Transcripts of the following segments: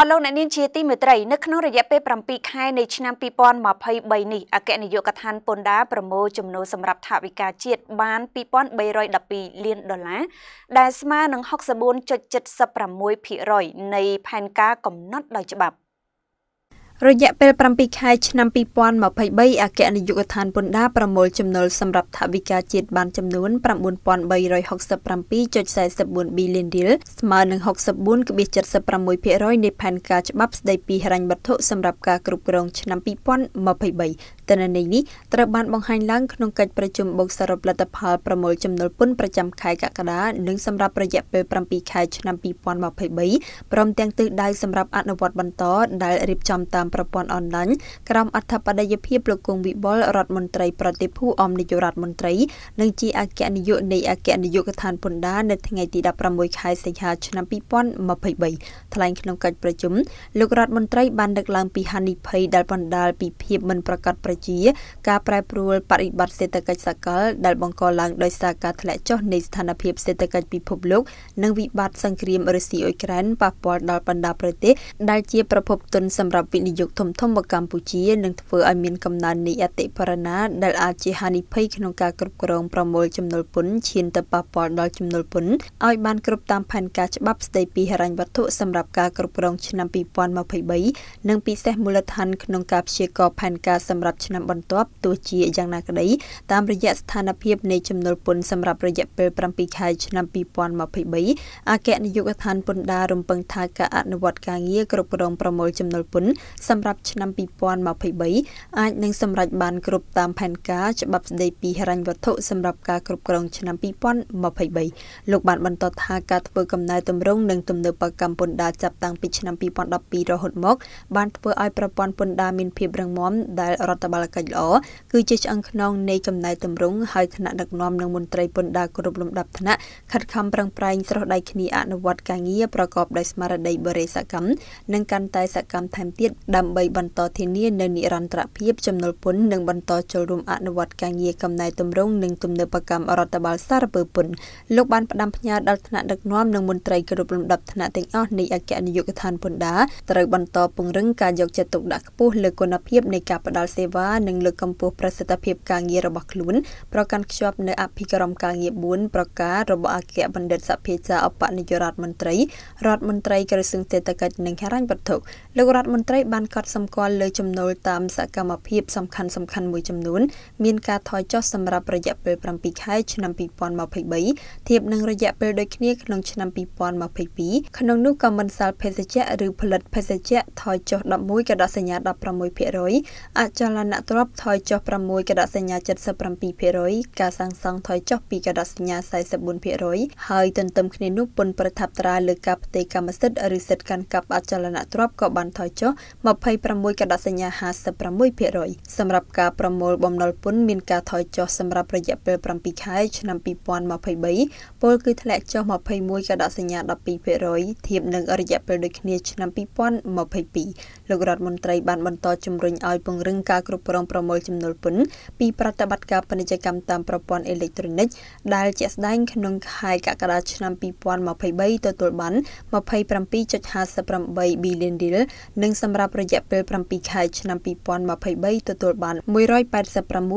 អស់លោកអ្នកនាងជាទីមេត្រីនៅក្នុងរយៈពេល7ខែនៃឆ្នាំ2023នេះអគ្គនាយកដ្ឋានពន្ធដារប្រមូលចំណូលសម្រាប់ថវិកាជាតិបាន2312លានដុល្លារដែលស្មើនឹង64.76%នៃផែនការកំណត់ដោយច្បាប់។រយៈពេល7ខែឆ្នាំ2023អគ្គនាយកដ្ឋានពន្ធដារប្រមូលចំណុលសម្រាប់ថវិកាជាតិបានចំនួន9367.44ប៊ីលានរៀលស្មើនឹង64.76%នៃផែនការច្បាប់ស្តីពីហិរញ្ញវត្ថុសម្រាប់ការគ្រប់គ្រងឆ្នាំ2023ទិន្នន័យនេះត្រូវបានបង្ហាញឡើងក្នុងកិច្ចប្រជុំបូកសរុបលទ្ធផលប្រមូលចំណូលពន្ធប្រចាំខែកក្កដានិងសម្រាប់រយៈពេល7ខែឆ្នាំ2023ព្រមទាំងទិសដៅសម្រាប់អនុវត្តបន្ត ដែលរៀបចំតាមប្រព័ន្ធអនឡាញក្រោមអធិបតីភាពលោកគង់វិបុលរដ្ឋមន្ត្រីប្រតិភូអមនាយករដ្ឋមន្ត្រី និងជាអគ្គនាយកនៃអគ្គនាយកដ្ឋានពន្ធដារនៅថ្ងៃទី16ខែសីហាឆ្នាំ2023ថ្លែងក្នុងកិច្ចប្រជុំលោករដ្ឋមន្ត្រីបានដឹកឡើងពីហានិភ័យដែលបណ្ដាលពីភាពមិនប្រកបប្រជាការប្រែប្រួលបរិបត្តិសេដ្ឋកិច្ចសកលដែលបង្កឡើងដោយសារការធ្លាក់ចុះនៃស្ថានភាពសេដ្ឋកិច្ចពិភពលោក និងវិបត្តិសង្គ្រាមរុស្ស៊ីអ៊ុយក្រែនប៉ះពាល់ដល់បណ្ដាប្រទេសដែលជាប្រភពទុនសម្រាប់វិនិយោគធំធំមកកម្ពុជានិងធ្វើឲ្យមានកំណើននៃអតិបរណាដែលអាចជាហានិភ័យក្នុងការគ្រប់គ្រងប្រមូលចំណូលពន្ធឈានទៅប៉ះពាល់ដល់ចំណូលពន្ធឲ្យបានគ្រប់តាមផែនការច្បាប់ស្តីពីហិរញ្ញវត្ថុសម្រាប់ការគ្រប់គ្រងឆ្នាំ2023និងពិសេសមូលដ្ឋានក្នុងការព្យាករផែនការសម្រាប់ឆ្នាំបន្ទាប់ទោះជាយ៉ាងណាក្តីតាមរយៈស្ថានភាពនៃចំនួនពន្ធសម្រាប់រយៈពេល7ខែឆ្នាំ2023អគ្គនាយកដ្ឋានពន្ធដាររំពឹងថាការអនុវត្តការងារគ្រប់គ្រងប្រមូលចំណូលពន្ធសម្រាប់ឆ្នាំ2023អាចនឹងសម្រេចបានគ្រប់តាមផែនការច្បាប់ស្តីពីហិរញ្ញវត្ថុសម្រាប់ការគ្រប់គ្រងឆ្នាំ2023លោកបានបន្តថាការធ្វើកំណែទម្រង់និងទំនើបកម្មពន្ធដារចាប់តាំងពីឆ្នាំ2012រហូតមក បានធ្វើឲ្យប្រព័ន្ធពន្ធដារមានភាពរឹងមាំដែលរដ្ឋបាលលកិច្ចល្អគឺជាឆ្អឹងខ្នងនៃកំណែតម្រង់ហើយគណៈដឹកនាំនិងមន្ត្រីពន្ធដារគ្រប់លំដាប់ថ្នាក់ខិតខំប្រឹងប្រែងស្រោះដៃគ្នាអនុវត្តការងារប្រកបដោយស្មារតីបរិសកម្មនិងកាន់តែសកម្មថែមទៀតដើម្បីបន្តធានានៅនិរន្តរភាពចំណូលពន្ធនិងបន្តចូលរួមអនុវត្តការងារកំណែតម្រង់និងទំនើបកម្មរដ្ឋបាលសារពើពន្ធលោកបានផ្ដាំផ្ញើដល់ថ្នាក់ដឹកនាំនិងមន្ត្រីគ្រប់លំដាប់ថ្នាក់ទាំងអស់នៃអគ្គនាយកដ្ឋានពន្ធដារត្រូវបន្តពង្រឹងការយកចិត្តទុកដាក់ខ្ពស់លើគុណភាពនៃការផ្ដល់សេវាបាលនឹងលើកកម្ពស់ប្រសិទ្ធភាពការងាររបស់ខ្លួន ប្រកាន់ខ្ជាប់នៅអភិក្រមការងារ4ប្រការរបស់អគ្គបណ្ឌិតសភាជាអបនយោរដ្ឋមន្ត្រីរដ្ឋមន្ត្រីក្រសួងសេដ្ឋកិច្ចនិងហិរញ្ញវត្ថុលោករដ្ឋមន្ត្រីបានកត់សម្គាល់លើចំណូលតាម សកម្មភាពសំខាន់សំខាន់មួយចំនួន មានការថយចុះសម្រាប់រយៈពេល7ខែឆ្នាំ2023ធៀបនឹងរយៈពេលដូចគ្នាក្នុងឆ្នាំ2022ក្នុងនោះក៏មិនសាល់ភេសជ្ជៈឬផលិតភេសជ្ជៈថយចុះ11កដសញ្ញា16%អចលណៈទ្រព្យថយចុះ6កដសញ្ញា77%ការសាងសង់ថយចុះ2កដសញ្ញា44%ហើយទន្ទឹមគ្នានោះពន្ធប្រថាប់ត្រាលើការផ្ទេរកម្មសិទ្ធិឬសិទ្ធិកាន់កាប់អចលនទ្រព្យក៏បានថយចុះ26កដសញ្ញា56%សម្រាប់ការប្រមូលបំណុលពន្ធមានការថយចុះសម្រាប់រយៈពេល7ខែឆ្នាំ2023ពលគឺធ្លាក់ចុះ21កដសញ្ញា12%ធៀបនឹងរយៈពេលដូចគ្នាឆ្នាំ2022លោករដ្ឋមន្ត្រីបានបន្តជំរុញឲ្យ ពង្រឹងការគ្រប់គ្រប់គ្រងប្រមូលចំណូលពន្ធពីប្រតិបត្តិការពាណិជ្ជកម្មតាមប្រព័ន្ធអេເລັກត្រូនិកដែលជាក់ស្ដែងក្នុងខែកក្កដាឆ្នាំ2023ទទួលបាន27.58ប៊ីលានរៀលនិងសម្រាប់រយៈពេល7ខែឆ្នាំ2023ទទួលបាន186.79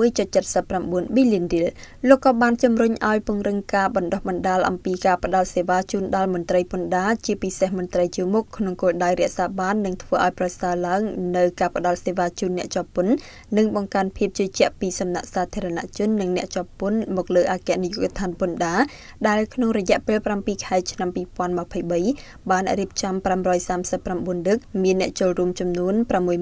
ប៊ីលានរៀលលោកក៏បានជំរុញឲ្យពង្រឹងការបណ្ដុះបណ្ដាលអំពីការផ្ដល់សេវាជូនដល់មន្ត្រីពន្ធដារជាពិសេសមន្ត្រីជាមុខក្នុងគោលដៅរក្សាបាននិងធ្វើឲ្យប្រសើរឡើងនៅការផ្ដល់សេវាជូនអ្នកជាប់ពន្ធនិងបង្កើនភាពជឿជាក់ពីសំណាក់សាធារណជននិងអ្នកជាប់ពន្ធមកលើអគ្គនាយកដ្ឋានពន្ធដារដែលក្នុងរយៈពេល7ខែឆ្នាំ2023បានរៀបចំ539ដឹកមានអ្នកចូលរួមចំនួន63882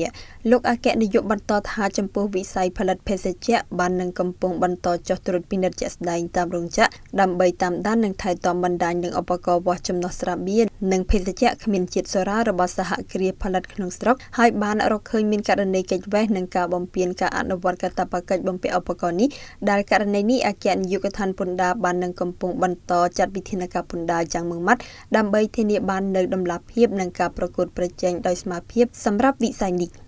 នាក់លោកអគ្គនាយកបន្តថាចំពោះវិស័យផលិតភេសជ្ជៈបាននឹងកំពុងបន្តចុះត្រួតពិនិត្យជាក់ស្ដែងតាមរោងចក្រដើម្បីតាមដាននិងថែទាំបណ្ដាញនិងឧបករណ៍វាស់ចំណុះស្រាបៀរនិងភេសជ្ជៈគ្មានជាតិសូរ៉ារបស់សហគ្រាសផលិតក្នុងស្រុកហើយបានបានរកឃើញមានករណីកិច្ចវេះនិងការបំពានការអនុវត្តកាតព្វកិច្ចបំពាក់ឧបករណ៍នេះដែលករណីនេះអគ្គនាយកដ្ឋានពន្ធដារបាននឹងកំពុងបន្តចាត់វិធានការពន្ធដារយ៉ាងម៉ឺងម៉ាត់ដើម្បីធានាបាននូវតម្លាភាពនិងការប្រកួតប្រជែងដោយស្មើភាពសម្រាប់វិស័យនេះ។